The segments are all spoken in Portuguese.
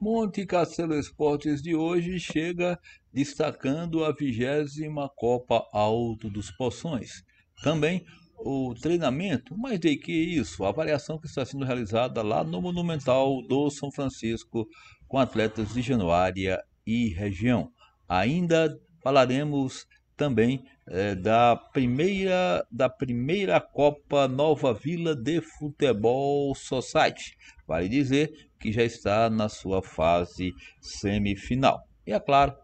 Monte Castelo Esportes de hoje chega destacando a vigésima Copa Alto dos Poções. Também o treinamento, mais de que isso, a avaliação que está sendo realizada lá no Monumental do São Francisco com atletas de Januária e região. Ainda falaremos também é, da primeira da primeira Copa Nova Vila de Futebol Society. Vale dizer que já está na sua fase semifinal. E é claro,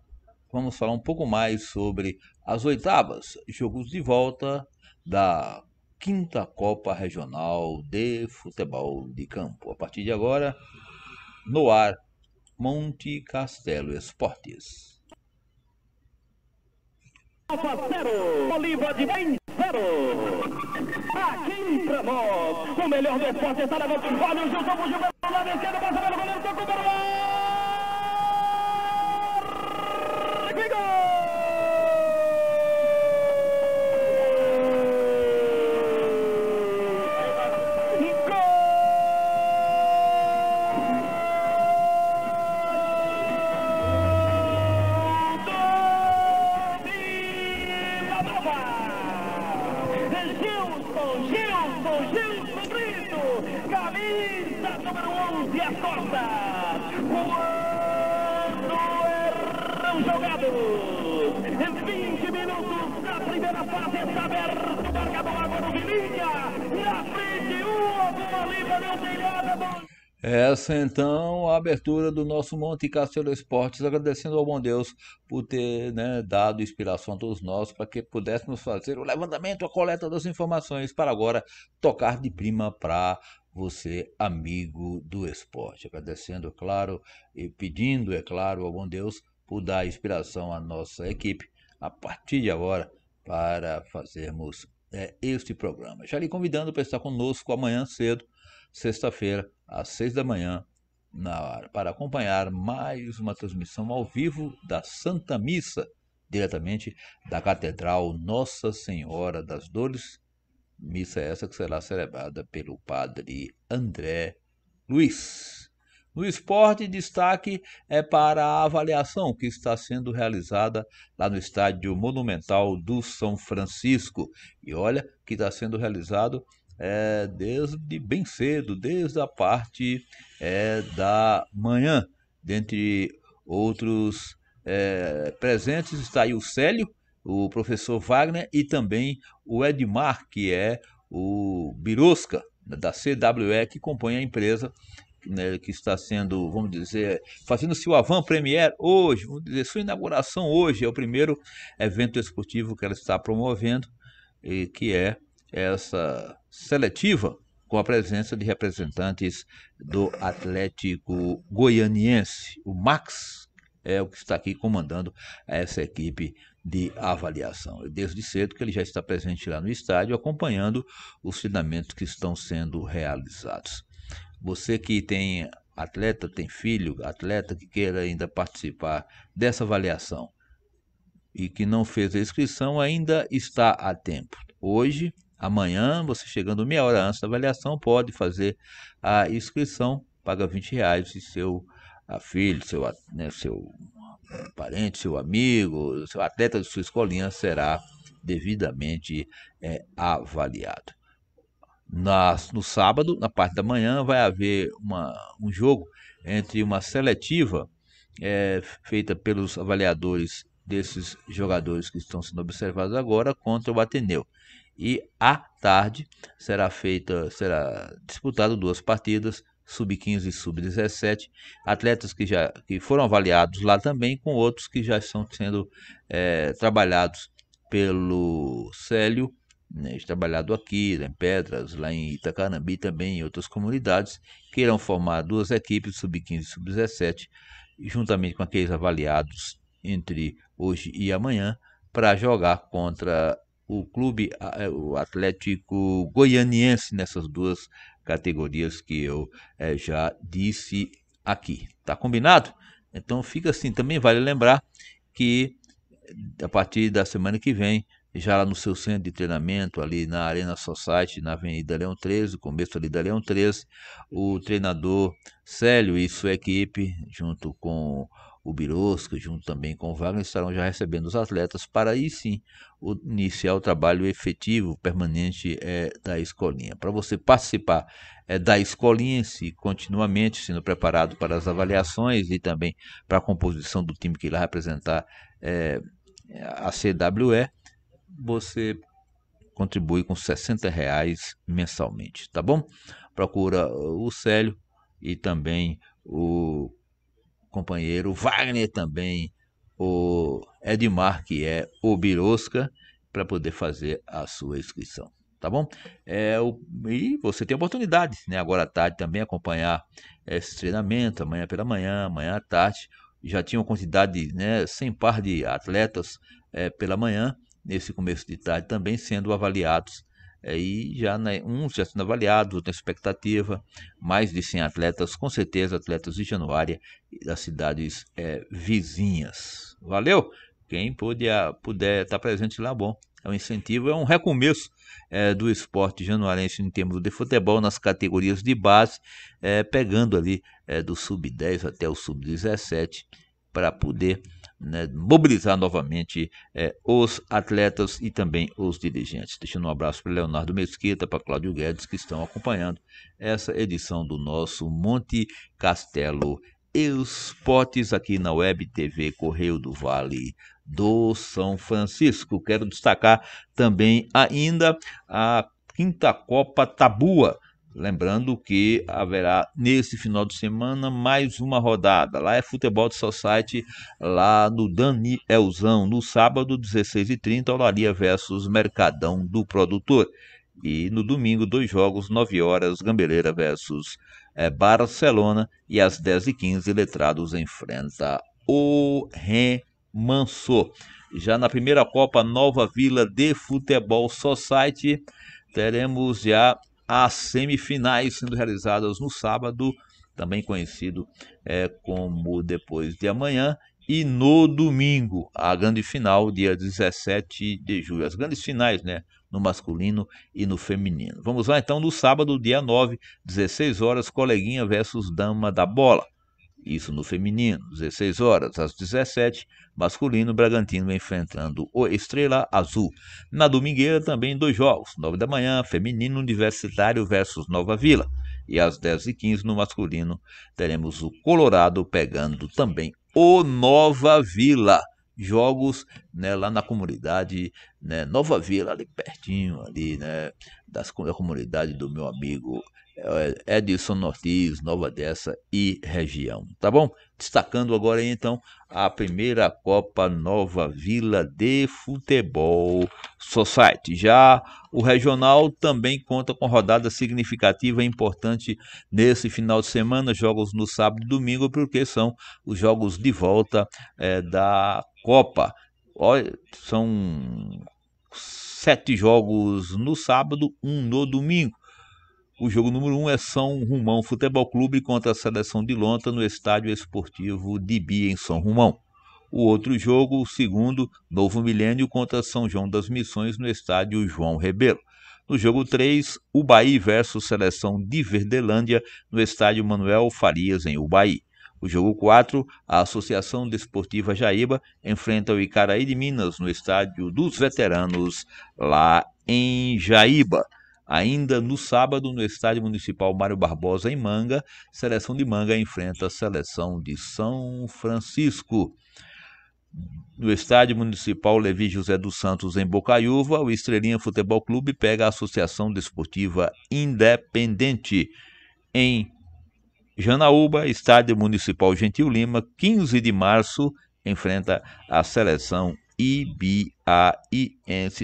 vamos falar um pouco mais sobre as oitavas, jogos de volta da quinta Copa Regional de Futebol de Campo. A partir de agora, no ar, Monte Castelo Esportes. Alfa zero, Bolívar de bem zero. Aqui pra nós, o melhor do esporte está na mão de Vale, o Gilson, o Gilberto, lá esquerda, passa pelo goleiro, o para o o Gilson, Gilson Brito, camisa número 11 às costas, quando erram jogados, 20 minutos da primeira fase, está aberto o marcador agora o Vilinha, na frente, uma boa livre, não tem nada, bom. Essa então a abertura do nosso Monte Castelo Esportes, agradecendo ao bom Deus por ter né, dado inspiração a todos nós para que pudéssemos fazer o levantamento, a coleta das informações para agora tocar de prima para você, amigo do esporte. Agradecendo, é claro, e pedindo, é claro, ao bom Deus por dar inspiração à nossa equipe a partir de agora para fazermos é, este programa. Já lhe convidando para estar conosco amanhã cedo sexta-feira, às seis da manhã, na, para acompanhar mais uma transmissão ao vivo da Santa Missa, diretamente da Catedral Nossa Senhora das Dores. Missa essa que será celebrada pelo padre André Luiz. No esporte, destaque é para a avaliação que está sendo realizada lá no Estádio Monumental do São Francisco. E olha que está sendo realizado é, desde bem cedo, desde a parte é, da manhã. Dentre outros é, presentes está aí o Célio, o professor Wagner e também o Edmar, que é o Birosca da CWE, que compõe a empresa né, que está sendo, vamos dizer, fazendo seu avant premier hoje, vamos dizer, sua inauguração hoje, é o primeiro evento esportivo que ela está promovendo, e que é essa seletiva com a presença de representantes do Atlético Goianiense. O Max é o que está aqui comandando essa equipe de avaliação. É desde cedo que ele já está presente lá no estádio, acompanhando os treinamentos que estão sendo realizados. Você que tem atleta, tem filho, atleta que queira ainda participar dessa avaliação e que não fez a inscrição, ainda está a tempo. Hoje, Amanhã, você chegando meia hora antes da avaliação, pode fazer a inscrição, paga 20 reais e seu ah, filho, seu, ah, né, seu parente, seu amigo, seu atleta de sua escolinha será devidamente é, avaliado. Na, no sábado, na parte da manhã, vai haver uma, um jogo entre uma seletiva é, feita pelos avaliadores desses jogadores que estão sendo observados agora contra o Ateneu e à tarde será feita será disputado duas partidas sub-15 e sub-17, atletas que já que foram avaliados lá também com outros que já estão sendo é, trabalhados pelo Célio, né, trabalhado aqui né, em Pedras, lá em Itacarambi também, em outras comunidades, que irão formar duas equipes sub-15 e sub-17, juntamente com aqueles avaliados entre hoje e amanhã para jogar contra o clube é, o Atlético Goianiense nessas duas categorias que eu é, já disse aqui. Tá combinado? Então fica assim. Também vale lembrar que a partir da semana que vem, já lá no seu centro de treinamento, ali na Arena Society, na Avenida Leão 13, começo ali da Leão 13, o treinador Célio e sua equipe, junto com o Birosco, junto também com o Wagner, estarão já recebendo os atletas para aí sim o, iniciar o trabalho efetivo, permanente é, da escolinha. Para você participar é, da escolinha, se continuamente sendo preparado para as avaliações e também para a composição do time que irá representar é, a CWE, você contribui com 60 reais mensalmente, tá bom? Procura o Célio e também o companheiro Wagner também, o Edmar, que é o Birosca, para poder fazer a sua inscrição. Tá bom? É, o, e você tem oportunidade, né? Agora à tarde também acompanhar esse treinamento, amanhã pela manhã, amanhã à tarde. Já tinha uma quantidade né, sem par de atletas é, pela manhã, nesse começo de tarde também sendo avaliados aí já né, uns já sendo avaliados, outros na expectativa, mais de 100 atletas, com certeza atletas de Januária e das cidades é, vizinhas. Valeu? Quem puder estar puder tá presente lá, bom. É um incentivo, é um recomeço é, do esporte januarense em termos de futebol nas categorias de base, é, pegando ali do sub-10 até o sub-17 para poder né, mobilizar novamente é, os atletas e também os dirigentes. Deixando um abraço para Leonardo Mesquita, para Cláudio Guedes, que estão acompanhando essa edição do nosso Monte Castelo Esportes aqui na Web TV Correio do Vale do São Francisco. Quero destacar também ainda a quinta Copa Tabua Lembrando que haverá nesse final de semana mais uma rodada. Lá é Futebol de Society, lá no Dani Elzão, no sábado, 16h30, Olaria versus Mercadão do Produtor. E no domingo, dois jogos, 9 horas, Gambeleira versus é, Barcelona. E às 10h15, Letrados enfrenta o Remansor. Já na primeira Copa Nova Vila de Futebol Society, teremos já as semifinais, sendo realizadas no sábado, também conhecido é, como Depois de Amanhã, e no domingo, a grande final, dia 17 de julho. As grandes finais, né? No masculino e no feminino. Vamos lá então no sábado, dia 9, 16 horas, coleguinha versus dama da bola. Isso no feminino, 16 horas às 17, masculino Bragantino enfrentando o Estrela Azul. Na domingueira também dois jogos, 9 da manhã, feminino Universitário versus Nova Vila. E às 10h15 no masculino teremos o Colorado pegando também o Nova Vila. Jogos né, lá na comunidade né, Nova Vila, ali pertinho, ali, né, das, da comunidade do meu amigo é, é Edson Ortiz Nova Dessa e região, tá bom? Destacando agora então a primeira Copa Nova Vila de Futebol Society. Já o regional também conta com rodada significativa e importante nesse final de semana, jogos no sábado e domingo, porque são os jogos de volta é, da Copa. Olha, são sete jogos no sábado, um no domingo o jogo número 1 um é São Romão Futebol Clube contra a seleção de Lonta no Estádio Esportivo Dibi, em São Romão. O outro jogo, o segundo, Novo Milênio contra São João das Missões no Estádio João Rebelo. No jogo 3, Ubaí versus seleção de Verdelândia no Estádio Manuel Farias, em Ubaí. O jogo 4, a Associação Desportiva Jaíba enfrenta o Icaraí de Minas no Estádio dos Veteranos, lá em Jaíba. Ainda no sábado, no Estádio Municipal Mário Barbosa, em Manga, seleção de Manga enfrenta a seleção de São Francisco. No Estádio Municipal Levi José dos Santos, em Bocaiúva, o Estrelinha Futebol Clube pega a Associação Desportiva Independente. Em Janaúba, Estádio Municipal Gentil Lima, 15 de março, enfrenta a seleção Ibiaiense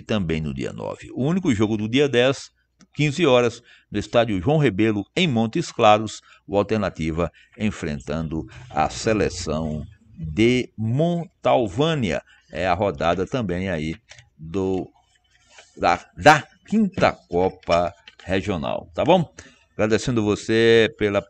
também no dia 9. O único jogo do dia 10 15 horas, no estádio João Rebelo, em Montes Claros, o Alternativa enfrentando a seleção de Montalvânia. É a rodada também aí do da, da quinta Copa Regional, tá bom? Agradecendo você pela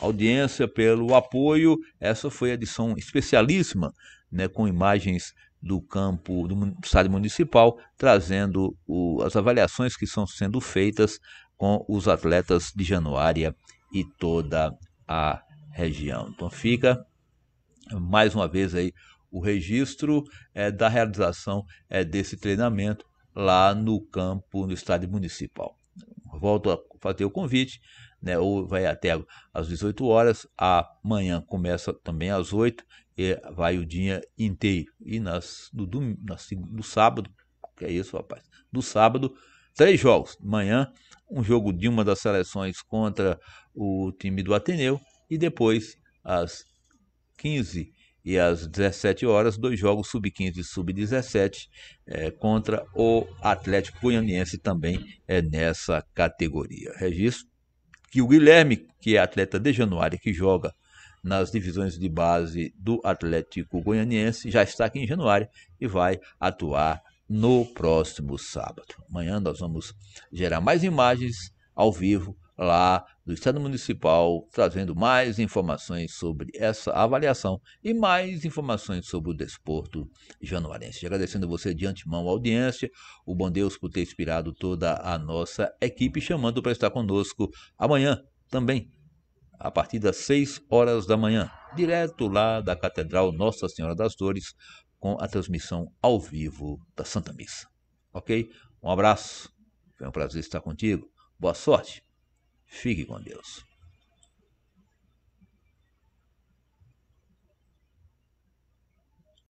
audiência, pelo apoio. Essa foi a edição especialíssima, né, com imagens do campo do estádio municipal, trazendo o, as avaliações que estão sendo feitas com os atletas de Januária e toda a região. Então fica mais uma vez aí o registro é, da realização é, desse treinamento lá no campo, no estádio municipal. Volto a fazer o convite, né, ou vai até às 18 horas, amanhã começa também às 8 é, vai o dia inteiro. E nas, do, do, nas, do sábado, que é isso, rapaz? Do sábado, três jogos. Manhã, um jogo de uma das seleções contra o time do Ateneu. E depois, às 15 e às 17 horas, dois jogos sub-15 e sub-17 é, contra o Atlético Goianiense também é nessa categoria. Registro que o Guilherme, que é atleta de Januário, que joga nas divisões de base do Atlético Goianiense, já está aqui em Januário e vai atuar no próximo sábado. Amanhã nós vamos gerar mais imagens ao vivo lá do Estado Municipal, trazendo mais informações sobre essa avaliação e mais informações sobre o desporto januarense. Agradecendo você de antemão a audiência, o bom Deus por ter inspirado toda a nossa equipe, chamando para estar conosco amanhã também a partir das 6 horas da manhã, direto lá da Catedral Nossa Senhora das Dores, com a transmissão ao vivo da Santa Missa. Ok? Um abraço, foi um prazer estar contigo, boa sorte, fique com Deus.